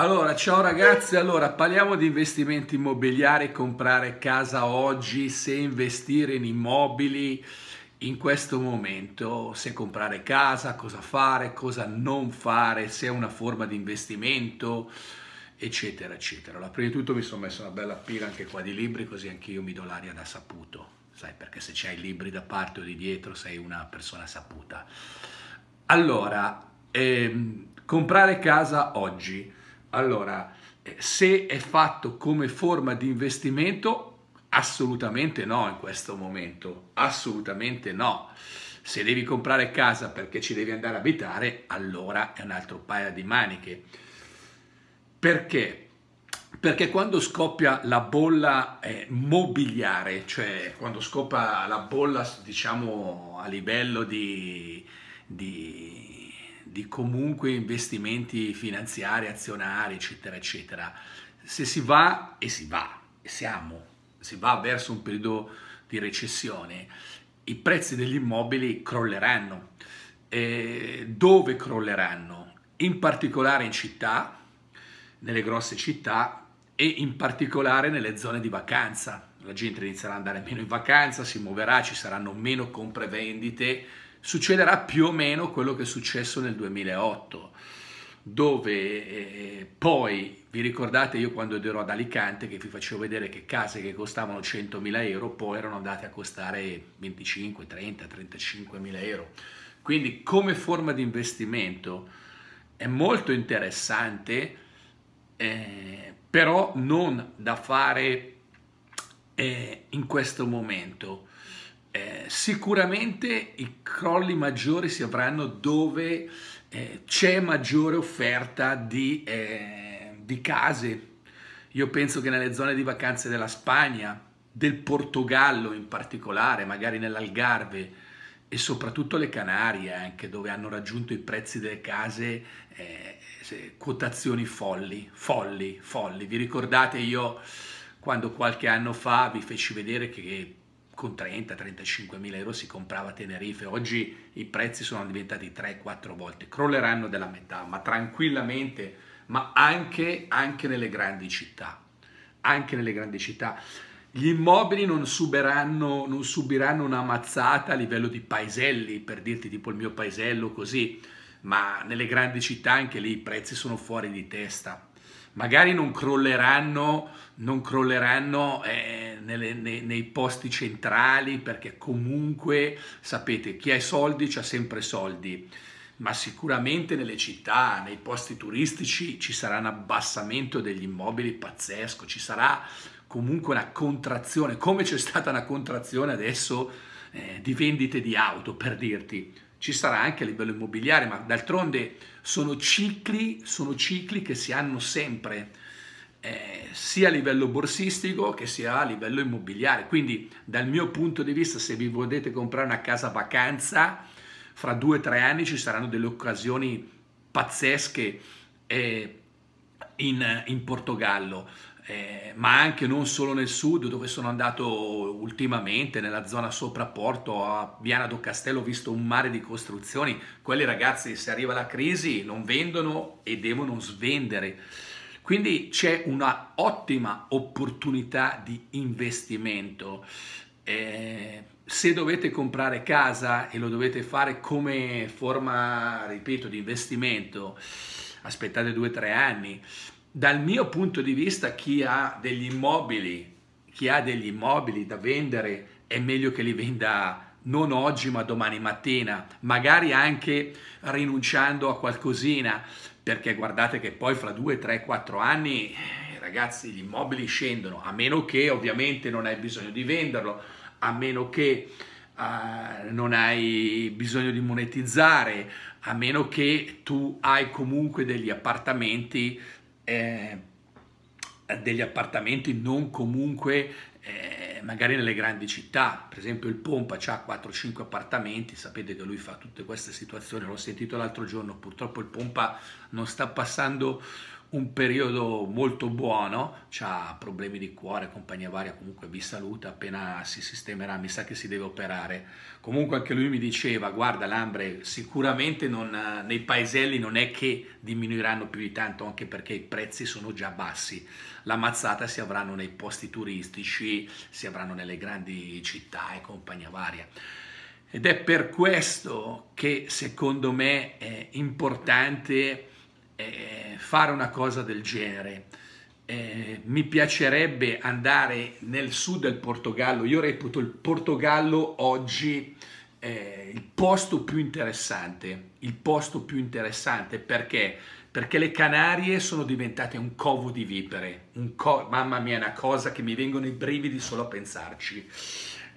Allora, ciao ragazzi, allora parliamo di investimenti immobiliari, comprare casa oggi, se investire in immobili in questo momento, se comprare casa, cosa fare, cosa non fare, se è una forma di investimento, eccetera, eccetera. Allora, prima di tutto mi sono messo una bella pila anche qua di libri, così anche io mi do l'aria da saputo, sai, perché se c'hai libri da parte o di dietro sei una persona saputa. Allora, ehm, comprare casa oggi allora, eh, se è fatto come forma di investimento, assolutamente no in questo momento, assolutamente no. Se devi comprare casa perché ci devi andare a abitare, allora è un altro paio di maniche. Perché? Perché quando scoppia la bolla eh, mobiliare, cioè quando scoppia la bolla diciamo a livello di, di di comunque investimenti finanziari, azionari, eccetera, eccetera. Se si va, e si va, e siamo, si va verso un periodo di recessione, i prezzi degli immobili crolleranno. Eh, dove crolleranno? In particolare in città, nelle grosse città e in particolare nelle zone di vacanza. La gente inizierà ad andare meno in vacanza, si muoverà, ci saranno meno compravendite vendite succederà più o meno quello che è successo nel 2008, dove eh, poi, vi ricordate io quando ero ad Alicante che vi facevo vedere che case che costavano 100.000 euro poi erano andate a costare 25, 30, 35.000 euro. Quindi come forma di investimento è molto interessante, eh, però non da fare eh, in questo momento eh, sicuramente i crolli maggiori si avranno dove eh, c'è maggiore offerta di, eh, di case. Io penso che nelle zone di vacanze della Spagna, del Portogallo in particolare, magari nell'Algarve, e soprattutto le Canarie, anche dove hanno raggiunto i prezzi delle case eh, quotazioni folli, folli, folli. Vi ricordate io quando qualche anno fa vi feci vedere che con 30-35 mila euro si comprava Tenerife, oggi i prezzi sono diventati 3-4 volte, crolleranno della metà, ma tranquillamente, ma anche, anche nelle grandi città, anche nelle grandi città. Gli immobili non subiranno, non subiranno una mazzata a livello di paeselli, per dirti tipo il mio paesello così, ma nelle grandi città anche lì i prezzi sono fuori di testa magari non crolleranno, non crolleranno eh, nelle, nei, nei, posti centrali perché comunque sapete chi ha i soldi ha sempre soldi ma sicuramente nelle città, nei posti turistici ci sarà un abbassamento degli immobili pazzesco, ci sarà comunque una contrazione, come c'è stata una contrazione adesso eh, di vendite di auto per dirti ci sarà anche a livello immobiliare, ma d'altronde sono cicli, sono cicli che si hanno sempre, eh, sia a livello borsistico che sia a livello immobiliare. Quindi dal mio punto di vista, se vi volete comprare una casa vacanza, fra due o tre anni ci saranno delle occasioni pazzesche eh, in, in Portogallo eh, ma anche non solo nel sud, dove sono andato ultimamente, nella zona sopra Porto, a Viana do Castello, ho visto un mare di costruzioni. Quelli ragazzi, se arriva la crisi, non vendono e devono svendere. Quindi c'è una ottima opportunità di investimento. Eh, se dovete comprare casa e lo dovete fare come forma, ripeto, di investimento, aspettate due o tre anni dal mio punto di vista chi ha degli immobili, chi ha degli immobili da vendere è meglio che li venda non oggi ma domani mattina, magari anche rinunciando a qualcosina, perché guardate che poi fra 2, 3, 4 anni eh, ragazzi gli immobili scendono, a meno che ovviamente non hai bisogno di venderlo, a meno che uh, non hai bisogno di monetizzare, a meno che tu hai comunque degli appartamenti eh, degli appartamenti non comunque eh, magari nelle grandi città, per esempio il Pompa ha 4-5 appartamenti, sapete che lui fa tutte queste situazioni, l'ho sentito l'altro giorno, purtroppo il Pompa non sta passando un periodo molto buono, ha problemi di cuore, compagnia varia, comunque vi saluta, appena si sistemerà mi sa che si deve operare. Comunque anche lui mi diceva, guarda Lambre, sicuramente non, nei paeselli non è che diminuiranno più di tanto, anche perché i prezzi sono già bassi. La mazzata si avranno nei posti turistici, si avranno nelle grandi città e compagnia varia. Ed è per questo che secondo me è importante eh, fare una cosa del genere. Eh, mi piacerebbe andare nel sud del Portogallo, io reputo il Portogallo oggi eh, il posto più interessante, il posto più interessante perché? Perché le Canarie sono diventate un covo di vipere, Un co mamma mia è una cosa che mi vengono i brividi solo a pensarci,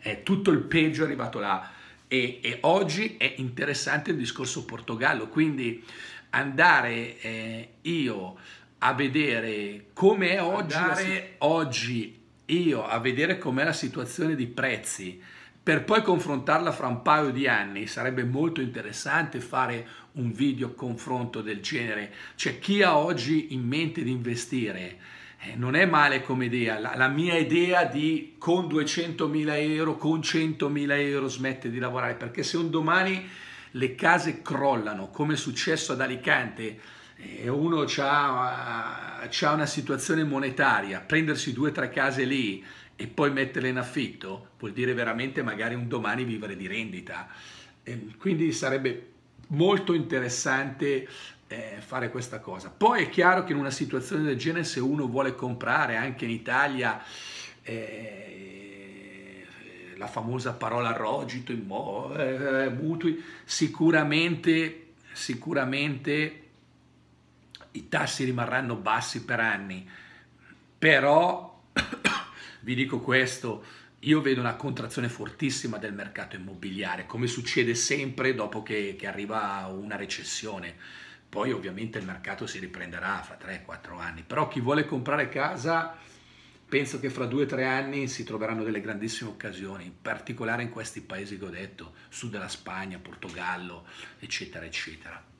eh, tutto il peggio è arrivato là e, e oggi è interessante il discorso Portogallo, quindi andare eh, io a vedere com'è oggi, si- oggi io a vedere com'è la situazione di prezzi per poi confrontarla fra un paio di anni sarebbe molto interessante fare un video confronto del genere cioè chi ha oggi in mente di investire eh, non è male come idea la, la mia idea di con 200.000 euro con 100.000 euro smette di lavorare perché se un domani le case crollano, come è successo ad Alicante, e eh, uno ha, eh, una situazione monetaria, prendersi due o tre case lì e poi metterle in affitto, vuol dire veramente magari un domani vivere di rendita. E eh, quindi sarebbe molto interessante fare questa cosa. Poi è chiaro che in una situazione del genere se uno vuole comprare anche in Italia... Eh, la famosa parola rogito, immo, eh, eh, mutui, sicuramente, sicuramente i tassi rimarranno bassi per anni, però vi dico questo, io vedo una contrazione fortissima del mercato immobiliare, come succede sempre dopo che, che arriva una recessione. Poi ovviamente il mercato si riprenderà fra 3-4 anni, però chi vuole comprare casa penso che fra due o tre anni si troveranno delle grandissime occasioni, in particolare in questi paesi che ho detto, sud della Spagna, Portogallo, eccetera, eccetera.